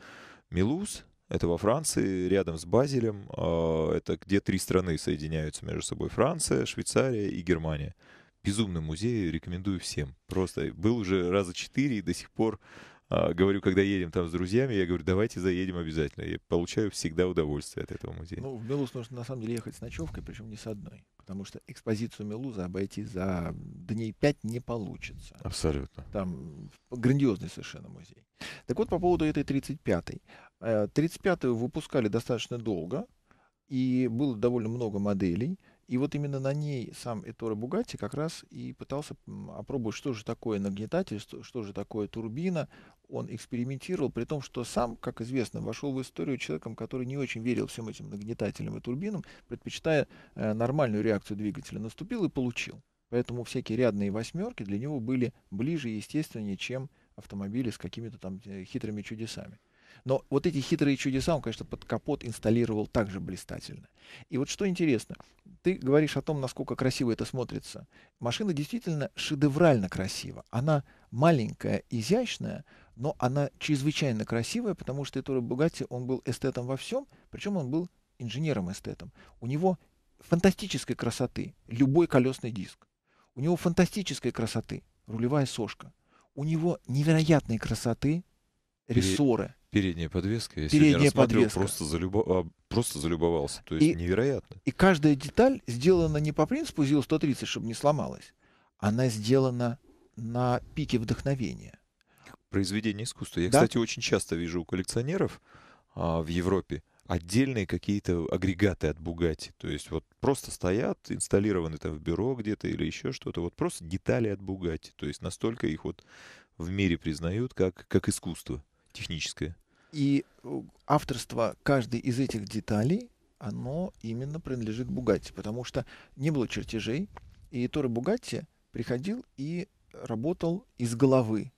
Милуз, это во Франции, рядом с Базелем. А, это где три страны соединяются между собой. Франция, Швейцария и Германия. Безумный музей, рекомендую всем. Просто был уже раза четыре и до сих пор а, говорю, когда едем там с друзьями, я говорю, давайте заедем обязательно. Я получаю всегда удовольствие от этого музея. Ну, в Милус нужно на самом деле ехать с ночевкой, причем не с одной. Потому что экспозицию Мелуза обойти за дней пять не получится. Абсолютно. Там грандиозный совершенно музей. Так вот, по поводу этой 35-й. 35-ю э, выпускали достаточно долго, и было довольно много моделей. И вот именно на ней сам Эторе Бугатти как раз и пытался опробовать, что же такое нагнетатель, что, что же такое турбина. Он экспериментировал, при том, что сам, как известно, вошел в историю человеком, который не очень верил всем этим нагнетателям и турбинам, предпочитая э, нормальную реакцию двигателя. Наступил и получил. Поэтому всякие рядные восьмерки для него были ближе и естественнее, чем автомобили с какими-то там э, хитрыми чудесами. Но вот эти хитрые чудеса он, конечно, под капот инсталлировал также блистательно. И вот что интересно, ты говоришь о том, насколько красиво это смотрится. Машина действительно шедеврально красива. Она маленькая, изящная, но она чрезвычайно красивая, потому что Эторо Бугатти, он был эстетом во всем, причем он был инженером-эстетом. У него фантастической красоты любой колесный диск. У него фантастической красоты рулевая сошка. У него невероятной красоты рессоры. Передняя подвеска. Я Передняя сегодня подвеска. Просто, залюбо... А, просто залюбовался. То есть и, невероятно. И каждая деталь сделана не по принципу ЗИЛ-130, чтобы не сломалась. Она сделана на пике вдохновения. Произведение искусства. Я, да? кстати, очень часто вижу у коллекционеров а, в Европе отдельные какие-то агрегаты от Бугати. То есть вот просто стоят, инсталлированы там в бюро где-то или еще что-то. Вот просто детали от Бугати. То есть настолько их вот в мире признают как, как искусство техническое. И э, авторство каждой из этих деталей, оно именно принадлежит Бугатти, потому что не было чертежей, и Торо Бугатти приходил и работал из головы.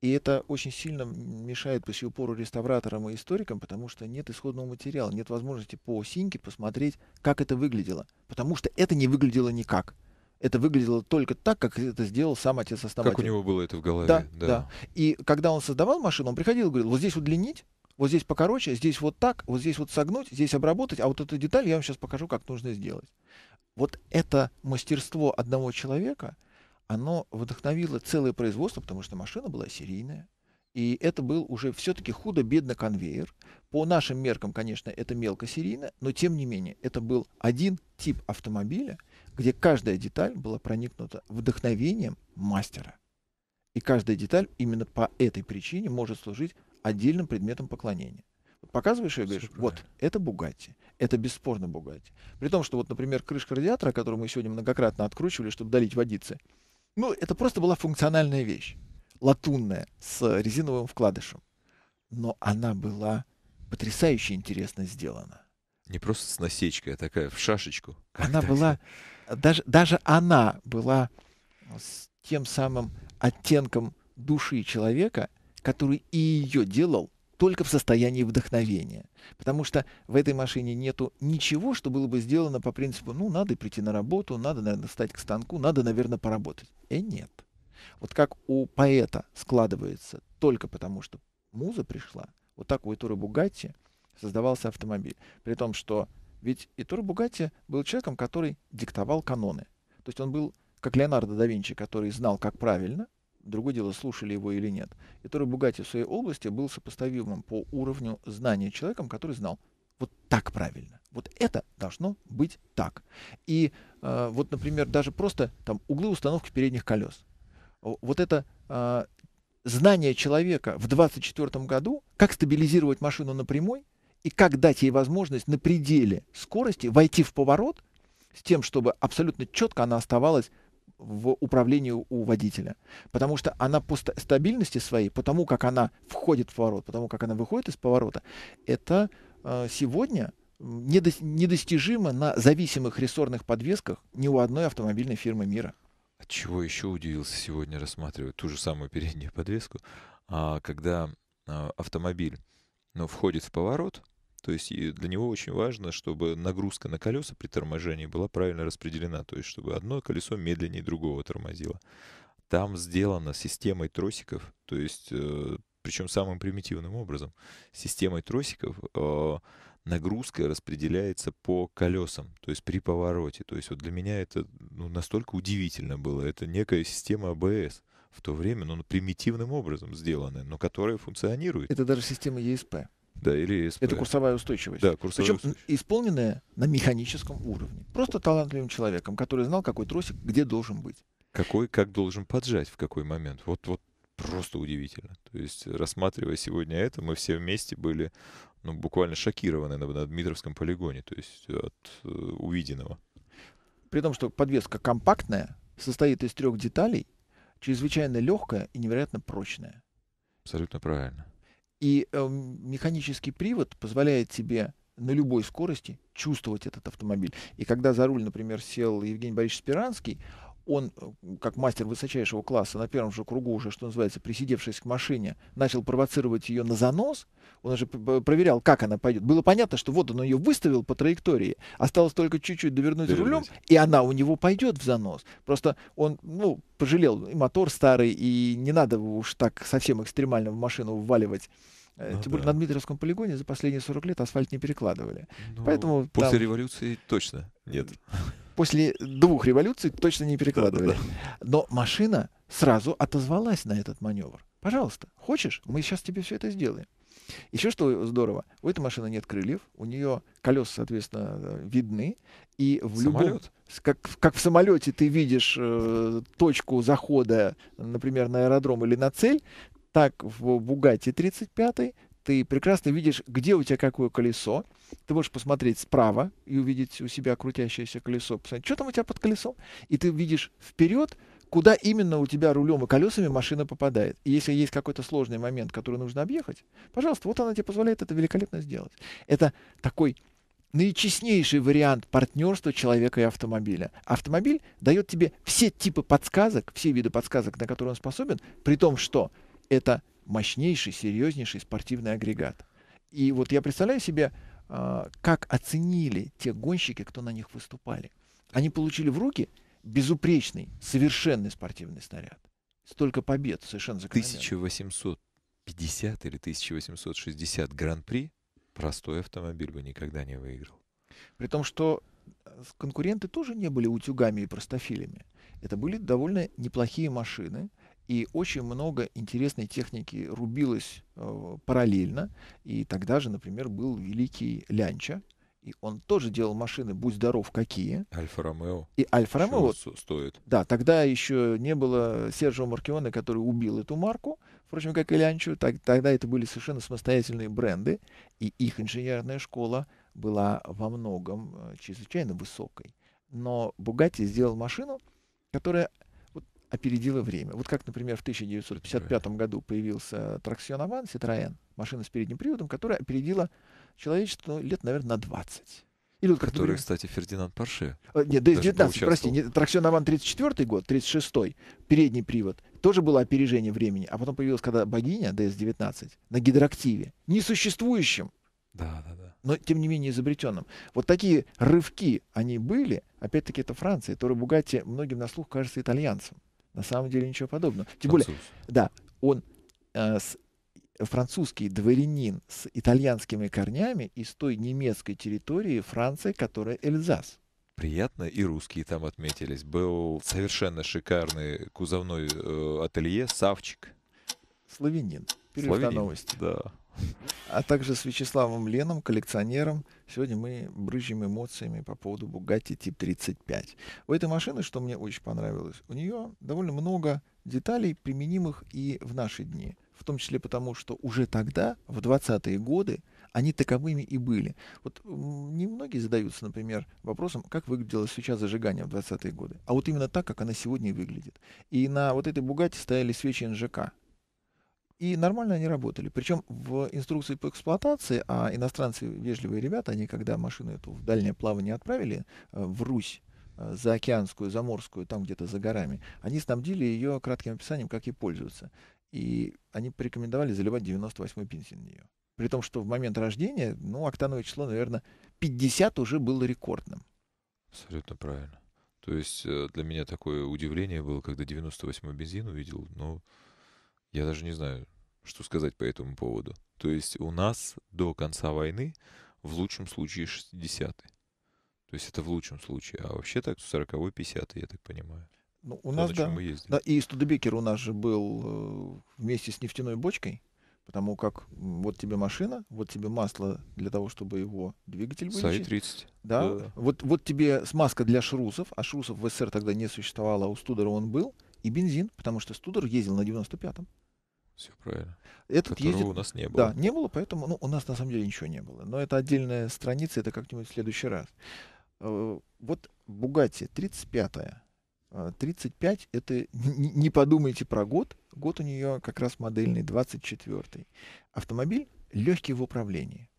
И это очень сильно мешает по сию пору реставраторам и историкам, потому что нет исходного материала, нет возможности по синьке посмотреть, как это выглядело. Потому что это не выглядело никак это выглядело только так, как это сделал сам отец основатель. Как у него было это в голове? Да, да. да. И когда он создавал машину, он приходил и говорил, вот здесь удлинить, вот здесь покороче, здесь вот так, вот здесь вот согнуть, здесь обработать, а вот эту деталь я вам сейчас покажу, как нужно сделать. Вот это мастерство одного человека, оно вдохновило целое производство, потому что машина была серийная, и это был уже все-таки худо-бедно конвейер. По нашим меркам, конечно, это мелко серийно, но тем не менее, это был один тип автомобиля, где каждая деталь была проникнута вдохновением мастера. И каждая деталь именно по этой причине может служить отдельным предметом поклонения. показываешь ее и говоришь, вот, это Бугатти, это бесспорно Бугатти. При том, что вот, например, крышка радиатора, которую мы сегодня многократно откручивали, чтобы долить водицы, ну, это просто была функциональная вещь, латунная, с резиновым вкладышем. Но она была потрясающе интересно сделана. Не просто с насечкой, а такая в шашечку. Она была, даже, даже она была с тем самым оттенком души человека – который и ее делал только в состоянии вдохновения. Потому что в этой машине нету ничего, что было бы сделано по принципу, ну, надо прийти на работу, надо, наверное, встать к станку, надо, наверное, поработать. И э, нет. Вот как у поэта складывается только потому, что муза пришла, вот так у Итура Бугатти создавался автомобиль. При том, что ведь Итур Бугатти был человеком, который диктовал каноны. То есть он был как Леонардо да Винчи, который знал, как правильно, другое дело, слушали его или нет, и Торе Бугати в своей области был сопоставимым по уровню знания человеком, который знал вот так правильно. Вот это должно быть так. И э, вот, например, даже просто там углы установки передних колес. Вот это э, знание человека в 2024 году, как стабилизировать машину на прямой и как дать ей возможность на пределе скорости войти в поворот с тем, чтобы абсолютно четко она оставалась в управлении у водителя. Потому что она по стабильности своей, потому как она входит в поворот, потому как она выходит из поворота, это э, сегодня недостижимо на зависимых рессорных подвесках ни у одной автомобильной фирмы мира. От а чего еще удивился сегодня, рассматривая ту же самую переднюю подвеску, а, когда а, автомобиль ну, входит в поворот, то есть и для него очень важно, чтобы нагрузка на колеса при торможении была правильно распределена, то есть чтобы одно колесо медленнее другого тормозило. Там сделано системой тросиков, то есть э, причем самым примитивным образом, системой тросиков э, нагрузка распределяется по колесам, то есть при повороте. То есть вот для меня это ну, настолько удивительно было. Это некая система АБС в то время, но ну, примитивным образом сделанная, но которая функционирует. Это даже система ЕСП. Да, или ИСП. Это курсовая устойчивость. Да, курсовая Причем устойчивость. исполненная на механическом уровне. Просто талантливым человеком, который знал, какой тросик где должен быть. Какой, как должен поджать, в какой момент. Вот, вот просто удивительно. То есть, рассматривая сегодня это, мы все вместе были ну, буквально шокированы на, на Дмитровском полигоне, то есть от э, увиденного. При том, что подвеска компактная, состоит из трех деталей, чрезвычайно легкая и невероятно прочная. Абсолютно правильно. И э, механический привод позволяет тебе на любой скорости чувствовать этот автомобиль. И когда за руль, например, сел Евгений Борисович Спиранский, он, э, как мастер высочайшего класса, на первом же кругу уже, что называется, присидевшись к машине, начал провоцировать ее на занос, он уже проверял, как она пойдет. Было понятно, что вот он ее выставил по траектории, осталось только чуть-чуть довернуть Вернуть. рулем, и она у него пойдет в занос. Просто он, ну, пожалел, и мотор старый, и не надо уж так совсем экстремально в машину вваливать ну, Тем более да. на Дмитровском полигоне за последние 40 лет асфальт не перекладывали. Ну, Поэтому, после там... революции точно нет. После двух революций точно не перекладывали. Да, да, да. Но машина сразу отозвалась на этот маневр. Пожалуйста, хочешь, мы сейчас тебе все это сделаем. Еще что здорово, у этой машины нет крыльев, у нее колеса, соответственно, видны, и в Самолет. любом как, как в самолете ты видишь э, точку захода, например, на аэродром или на цель, так в Бугате 35 ты прекрасно видишь, где у тебя какое колесо. Ты можешь посмотреть справа и увидеть у себя крутящееся колесо, посмотреть, что там у тебя под колесом, и ты видишь вперед, куда именно у тебя рулем и колесами машина попадает. И если есть какой-то сложный момент, который нужно объехать, пожалуйста, вот она тебе позволяет это великолепно сделать. Это такой наичестнейший вариант партнерства человека и автомобиля. Автомобиль дает тебе все типы подсказок, все виды подсказок, на которые он способен, при том, что это мощнейший, серьезнейший спортивный агрегат. И вот я представляю себе, а, как оценили те гонщики, кто на них выступали. Они получили в руки безупречный, совершенный спортивный снаряд. Столько побед совершенно закономерно. 1850 или 1860 гран-при простой автомобиль бы никогда не выиграл. При том, что э, конкуренты тоже не были утюгами и простофилями. Это были довольно неплохие машины – и очень много интересной техники рубилось э, параллельно. И тогда же, например, был великий Лянча. И он тоже делал машины, будь здоров, какие. Альфа-Ромео. И Альфа-Ромео. стоит. Да, тогда еще не было Серджио Маркиона, который убил эту марку, впрочем, как и Лянчу. Так, тогда это были совершенно самостоятельные бренды. И их инженерная школа была во многом э, чрезвычайно высокой. Но Бугатти сделал машину, которая опередила время. Вот как, например, в 1955 году появился траксионован Citroën, машина с передним приводом, которая опередила человечество ну, лет, наверное, на 20. Или вот который, например, кстати, Фердинанд Парше. Э, нет, да, 19, прости, не, траксионован 34 год, 36 передний привод, тоже было опережение времени, а потом появилась когда богиня DS-19 на гидроактиве, несуществующем, да, да, да. но тем не менее изобретенным. Вот такие рывки, они были, опять-таки это Франция, который Бугатти многим на слух кажется итальянцем. На самом деле ничего подобного. Тем Француз. более, да, он э, с, французский дворянин с итальянскими корнями из той немецкой территории Франции, которая Эльзас. Приятно, и русские там отметились. Был совершенно шикарный кузовной э, ателье Савчик. Славянин. Перерыв новости. Да а также с Вячеславом Леном, коллекционером. Сегодня мы брызжем эмоциями по поводу Bugatti Тип 35. У этой машины, что мне очень понравилось, у нее довольно много деталей, применимых и в наши дни. В том числе потому, что уже тогда, в 20-е годы, они таковыми и были. Вот немногие задаются, например, вопросом, как выглядела свеча зажигания в 20-е годы. А вот именно так, как она сегодня выглядит. И на вот этой Бугате стояли свечи НЖК. И нормально они работали. Причем в инструкции по эксплуатации, а иностранцы вежливые ребята, они когда машину эту в дальнее плавание отправили, э, в Русь, э, за океанскую, за морскую, там где-то за горами, они снабдили ее кратким описанием, как ей пользоваться. И они порекомендовали заливать 98-й бензин в нее. При том, что в момент рождения, ну, октановое число, наверное, 50 уже было рекордным. Абсолютно правильно. То есть э, для меня такое удивление было, когда 98-й бензин увидел, но ну, я даже не знаю, что сказать по этому поводу. То есть у нас до конца войны в лучшем случае 60-й. То есть это в лучшем случае. А вообще так 40-й, 50-й, я так понимаю. Ну, у нас, да. Мы да. И Студебекер у нас же был э, вместе с нефтяной бочкой. Потому как вот тебе машина, вот тебе масло для того, чтобы его двигатель вылечить. Сай-30. Да. да. Вот, вот тебе смазка для шрусов, а шрусов в СССР тогда не существовало, а у Студера он был. И бензин, потому что Студер ездил на 95-м. Все правильно. Этот Которого ездит, у нас не было. Да, не было, поэтому ну, у нас на самом деле ничего не было. Но это отдельная страница, это как-нибудь в следующий раз. Э, вот Бугатти 35-я. 35 э, это не подумайте про год. Год у нее как раз модельный 24. Автомобиль легкий в управлении.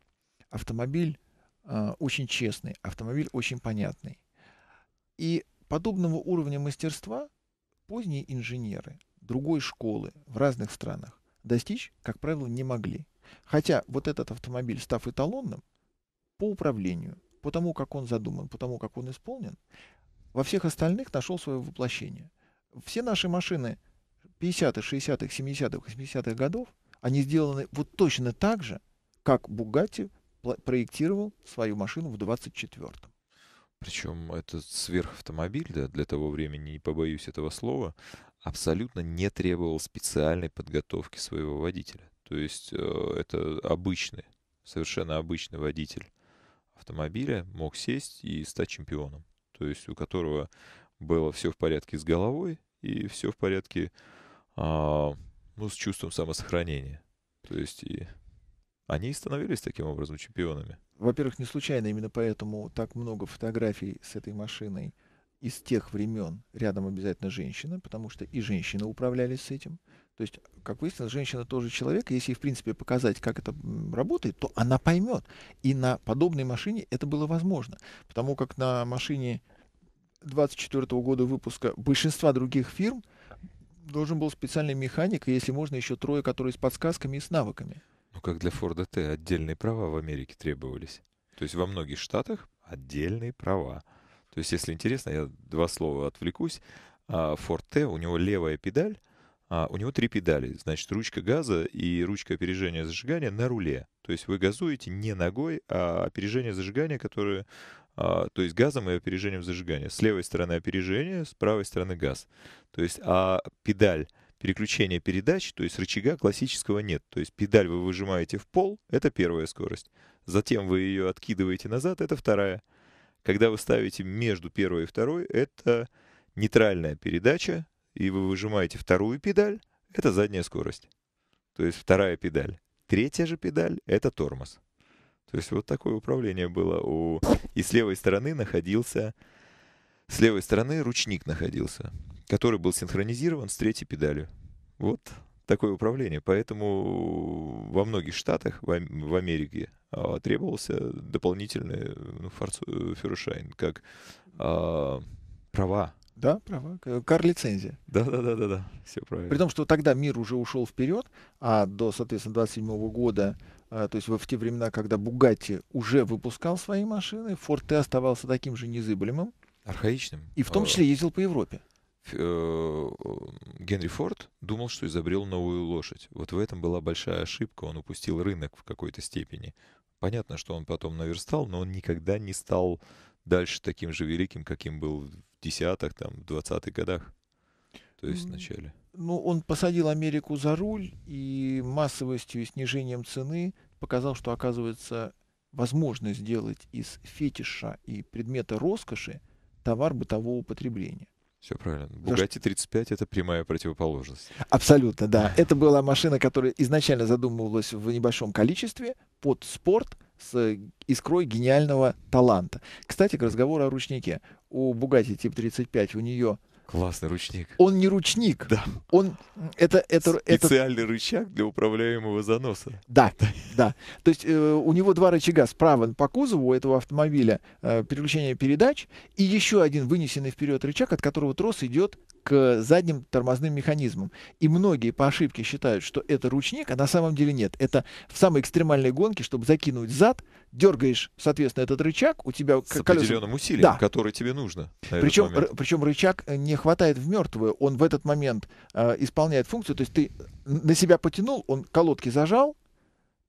Автомобиль э, очень честный, автомобиль очень понятный. И подобного уровня мастерства поздние инженеры, другой школы в разных странах достичь, как правило, не могли. Хотя вот этот автомобиль, став эталонным, по управлению, по тому, как он задуман, по тому, как он исполнен, во всех остальных нашел свое воплощение. Все наши машины 50-х, 60-х, 70-х, 80-х годов, они сделаны вот точно так же, как Бугатти проектировал свою машину в 24-м. Причем это сверхавтомобиль, да, для того времени, не побоюсь этого слова абсолютно не требовал специальной подготовки своего водителя. То есть э, это обычный, совершенно обычный водитель автомобиля мог сесть и стать чемпионом. То есть у которого было все в порядке с головой и все в порядке а, ну, с чувством самосохранения. То есть и они становились таким образом чемпионами. Во-первых, не случайно именно поэтому так много фотографий с этой машиной из тех времен рядом обязательно женщина, потому что и женщины управлялись с этим. То есть, как выяснилось, женщина тоже человек. Если ей, в принципе, показать, как это работает, то она поймет. И на подобной машине это было возможно. Потому как на машине 24 -го года выпуска большинства других фирм должен был специальный механик, и, если можно, еще трое, которые с подсказками и с навыками. Ну, как для Форда Т отдельные права в Америке требовались. То есть во многих штатах отдельные права. То есть, если интересно, я два слова отвлекусь. Ford а, T, у него левая педаль, а, у него три педали. Значит, ручка газа и ручка опережения зажигания на руле. То есть вы газуете не ногой, а опережение зажигания, которое... А, то есть газом и опережением зажигания. С левой стороны опережение, с правой стороны газ. То есть, а педаль переключения передач, то есть рычага классического нет. То есть педаль вы выжимаете в пол, это первая скорость. Затем вы ее откидываете назад, это вторая. Когда вы ставите между первой и второй, это нейтральная передача, и вы выжимаете вторую педаль, это задняя скорость. То есть вторая педаль. Третья же педаль — это тормоз. То есть вот такое управление было у... И с левой стороны находился... С левой стороны ручник находился, который был синхронизирован с третьей педалью. Вот такое управление. Поэтому во многих штатах в Америке а, требовался дополнительный ну, фершайн, э, как а, права. Да, права. Кар-лицензия. Да, да, да, да, да. Все правильно. При том, что тогда мир уже ушел вперед, а до, соответственно, 27 -го года а, то есть в те времена, когда Бугатти уже выпускал свои машины, Форд Т оставался таким же незыблемым. Архаичным. И в том а. числе ездил по Европе. Э, Генри Форд думал, что изобрел новую лошадь. Вот в этом была большая ошибка, он упустил рынок в какой-то степени. Понятно, что он потом наверстал, но он никогда не стал дальше таким же великим, каким был в десятых, там, в двадцатых годах. То есть в начале. Ну, он посадил Америку за руль и массовостью и снижением цены показал, что, оказывается, возможно сделать из фетиша и предмета роскоши товар бытового употребления. Все правильно. Бугати 35 это прямая противоположность. Абсолютно, да. Это была машина, которая изначально задумывалась в небольшом количестве под спорт с искрой гениального таланта. Кстати, к разговору о ручнике. У Бугати тип 35 у нее Классный ручник. Он не ручник. Да. Он это это специальный это... рычаг для управляемого заноса. Да, да. То есть э, у него два рычага справа по кузову у этого автомобиля э, переключение передач и еще один вынесенный вперед рычаг, от которого трос идет к задним тормозным механизмам. И многие по ошибке считают, что это ручник, а на самом деле нет. Это в самой экстремальной гонке, чтобы закинуть зад, дергаешь, соответственно, этот рычаг, у тебя с определенным усилием, да. который тебе нужно. Причем, р- причем рычаг э, не хватает в мертвую, он в этот момент э, исполняет функцию, то есть ты на себя потянул, он колодки зажал,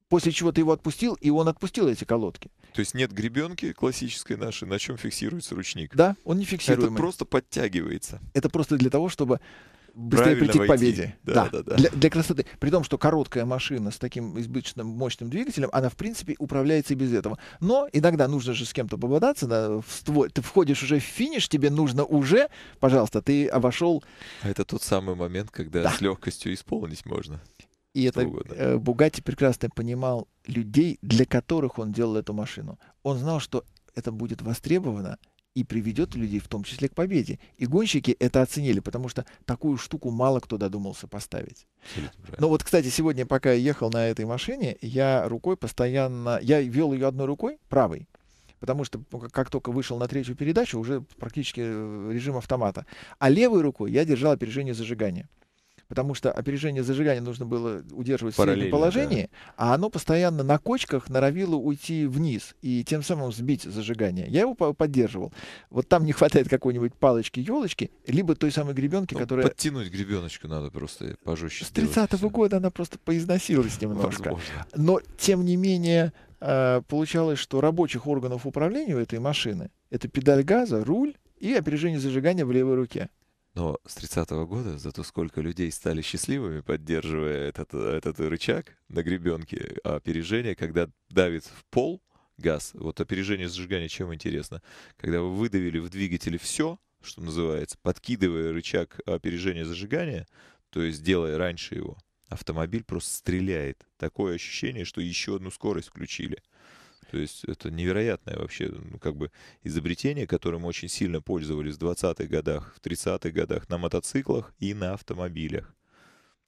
После чего ты его отпустил, и он отпустил эти колодки. То есть нет гребенки классической нашей, на чем фиксируется ручник. Да, он не фиксируемый. Это просто подтягивается. Это просто для того, чтобы быстрее Правильно прийти войти. к победе. Да, да. Да, Для, для красоты. При том, что короткая машина с таким избыточным мощным двигателем, она, в принципе, управляется и без этого. Но иногда нужно же с кем-то пободаться. Да, в створ... Ты входишь уже в финиш, тебе нужно уже, пожалуйста, ты обошел. А это тот самый момент, когда да. с легкостью исполнить можно. И это угодно. Э, Бугати прекрасно понимал людей, для которых он делал эту машину. Он знал, что это будет востребовано и приведет людей в том числе к победе. И гонщики это оценили, потому что такую штуку мало кто додумался поставить. Но вот, кстати, сегодня, пока я ехал на этой машине, я рукой постоянно... Я вел ее одной рукой, правой, потому что ну, как только вышел на третью передачу, уже практически э, режим автомата. А левой рукой я держал опережение зажигания потому что опережение зажигания нужно было удерживать в среднем положении, да. а оно постоянно на кочках норовило уйти вниз и тем самым сбить зажигание. Я его поддерживал. Вот там не хватает какой-нибудь палочки, елочки, либо той самой гребенки, ну, которая... Подтянуть гребеночку надо просто пожестче. С 30-го года она просто поизносилась немножко. Возможно. Но, тем не менее, э, получалось, что рабочих органов управления у этой машины это педаль газа, руль и опережение зажигания в левой руке. Но с 30-го года зато сколько людей стали счастливыми, поддерживая этот, этот рычаг на гребенке. А опережение, когда давит в пол газ, вот опережение зажигания чем интересно? Когда вы выдавили в двигателе все, что называется, подкидывая рычаг опережения зажигания, то есть делая раньше его, автомобиль просто стреляет. Такое ощущение, что еще одну скорость включили – то есть это невероятное вообще как бы изобретение, которым очень сильно пользовались в 20-х годах, в 30-х годах на мотоциклах и на автомобилях.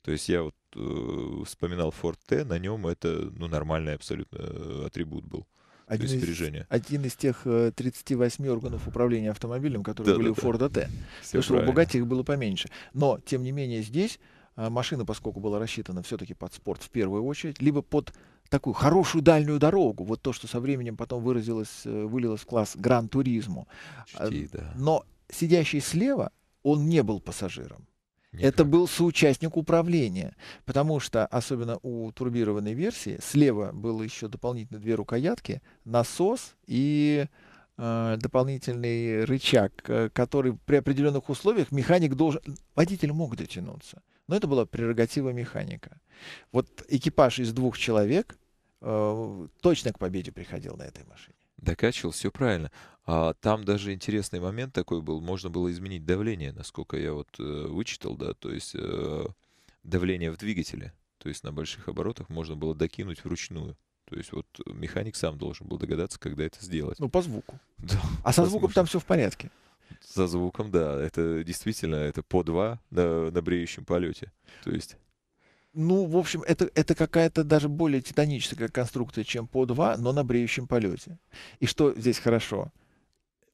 То есть я вот э, вспоминал Ford T, на нем это ну, нормальный абсолютно э, атрибут был. Один есть, из, один из тех 38 э, органов управления автомобилем, которые да, были да, у Форда T. Т. Потому что у богатых было поменьше. Но, тем не менее, здесь э, машина, поскольку была рассчитана все-таки под спорт в первую очередь, либо под такую хорошую дальнюю дорогу, вот то, что со временем потом выразилось, э, вылилось в класс гран-туризму. А, да. Но сидящий слева, он не был пассажиром. Никак. Это был соучастник управления, потому что, особенно у турбированной версии, слева было еще дополнительно две рукоятки, насос и э, дополнительный рычаг, э, который при определенных условиях механик должен... Водитель мог дотянуться. Но это была прерогатива механика. Вот экипаж из двух человек э, точно к победе приходил на этой машине. Докачивал, все правильно. А там даже интересный момент такой был. Можно было изменить давление, насколько я вот э, вычитал, да, то есть э, давление в двигателе. То есть на больших оборотах можно было докинуть вручную. То есть вот механик сам должен был догадаться, когда это сделать. Ну, по звуку. Да, а со звуком там все в порядке. За звуком, да. Это действительно, это по два на, на бреющем полете. То есть... Ну, в общем, это, это какая-то даже более титаническая конструкция, чем по два, но на бреющем полете. И что здесь хорошо?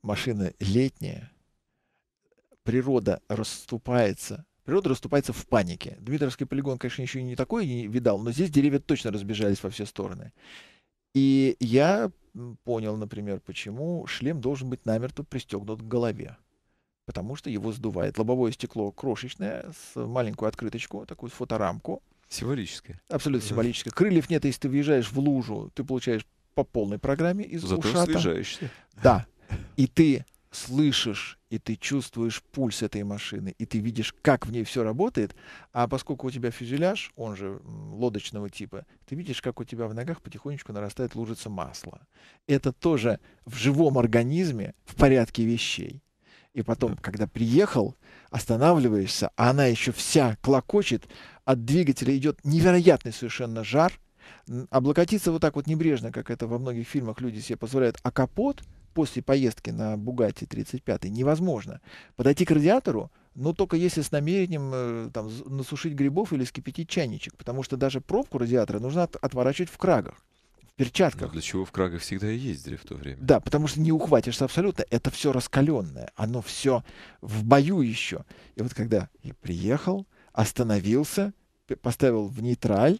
Машина летняя, природа расступается Природа расступается в панике. Дмитровский полигон, конечно, еще не такой не видал, но здесь деревья точно разбежались во все стороны. И я понял, например, почему шлем должен быть намертво пристегнут к голове. Потому что его сдувает. Лобовое стекло крошечное, с маленькую открыточку, такую фоторамку. Символическое. Абсолютно да. символическое. Крыльев нет, если ты въезжаешь в лужу, ты получаешь по полной программе из Зато ушата. Зато Да. И ты слышишь и ты чувствуешь пульс этой машины, и ты видишь, как в ней все работает, а поскольку у тебя фюзеляж, он же лодочного типа, ты видишь, как у тебя в ногах потихонечку нарастает лужица масла. Это тоже в живом организме в порядке вещей. И потом, когда приехал, останавливаешься, а она еще вся клокочет, от двигателя идет невероятный совершенно жар, облокотиться вот так вот небрежно, как это во многих фильмах люди себе позволяют, а капот — после поездки на Бугате 35 невозможно. Подойти к радиатору, но только если с намерением э, там, насушить грибов или скипятить чайничек, потому что даже пробку радиатора нужно отворачивать в крагах, в перчатках. Но ну, для чего в крагах всегда и ездили в то время? Да, потому что не ухватишься абсолютно. Это все раскаленное, оно все в бою еще. И вот когда я приехал, остановился, поставил в нейтраль,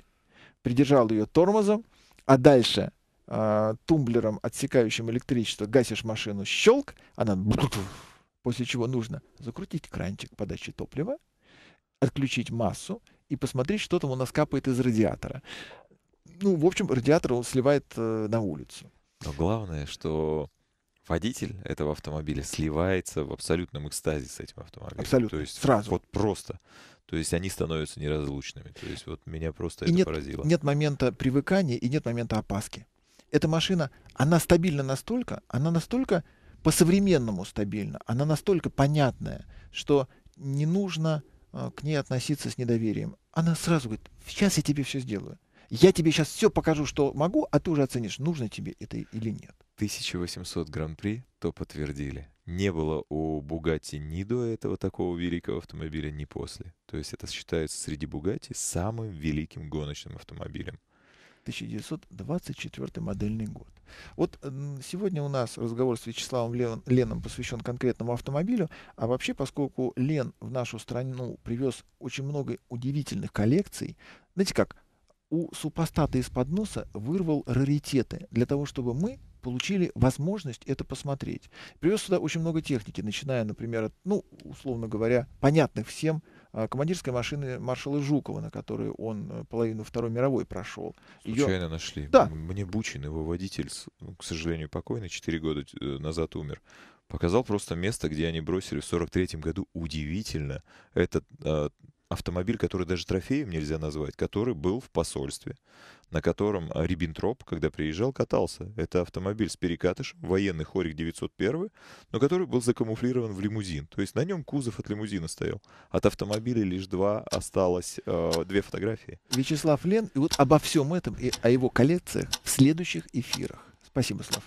придержал ее тормозом, а дальше а, тумблером, отсекающим электричество, гасишь машину, щелк, она... После чего нужно закрутить кранчик подачи топлива, отключить массу и посмотреть, что там у нас капает из радиатора. Ну, в общем, радиатор он сливает э, на улицу. Но главное, что водитель этого автомобиля сливается в абсолютном экстазе с этим автомобилем. Абсолютно. То есть сразу. Вот просто. То есть они становятся неразлучными. То есть вот меня просто и это нет, поразило. Нет момента привыкания и нет момента опаски эта машина, она стабильна настолько, она настолько по-современному стабильна, она настолько понятная, что не нужно э, к ней относиться с недоверием. Она сразу говорит, сейчас я тебе все сделаю. Я тебе сейчас все покажу, что могу, а ты уже оценишь, нужно тебе это или нет. 1800 гран-при то подтвердили. Не было у Бугати ни до этого такого великого автомобиля, ни после. То есть это считается среди Бугати самым великим гоночным автомобилем. 1924 модельный год. Вот сегодня у нас разговор с Вячеславом Лен, Леном посвящен конкретному автомобилю, а вообще, поскольку Лен в нашу страну привез очень много удивительных коллекций, знаете как, у супостата из-под носа вырвал раритеты для того, чтобы мы получили возможность это посмотреть. Привез сюда очень много техники, начиная, например, от, ну, условно говоря, понятных всем Э, командирской машины маршала Жукова, на которой он э, половину Второй мировой прошел. Случайно Ее... нашли. Да. Мне Бучин, его водитель, ну, к сожалению, покойный, 4 года э, назад умер, показал просто место, где они бросили в 43-м году. Удивительно. этот автомобиль, который даже трофеем нельзя назвать, который был в посольстве, на котором а, Риббентроп, когда приезжал, катался. Это автомобиль с перекатышем, военный Хорик 901, но который был закамуфлирован в лимузин. То есть на нем кузов от лимузина стоял. От автомобиля лишь два осталось, э, две фотографии. Вячеслав Лен, и вот обо всем этом и о его коллекциях в следующих эфирах. Спасибо, Слав.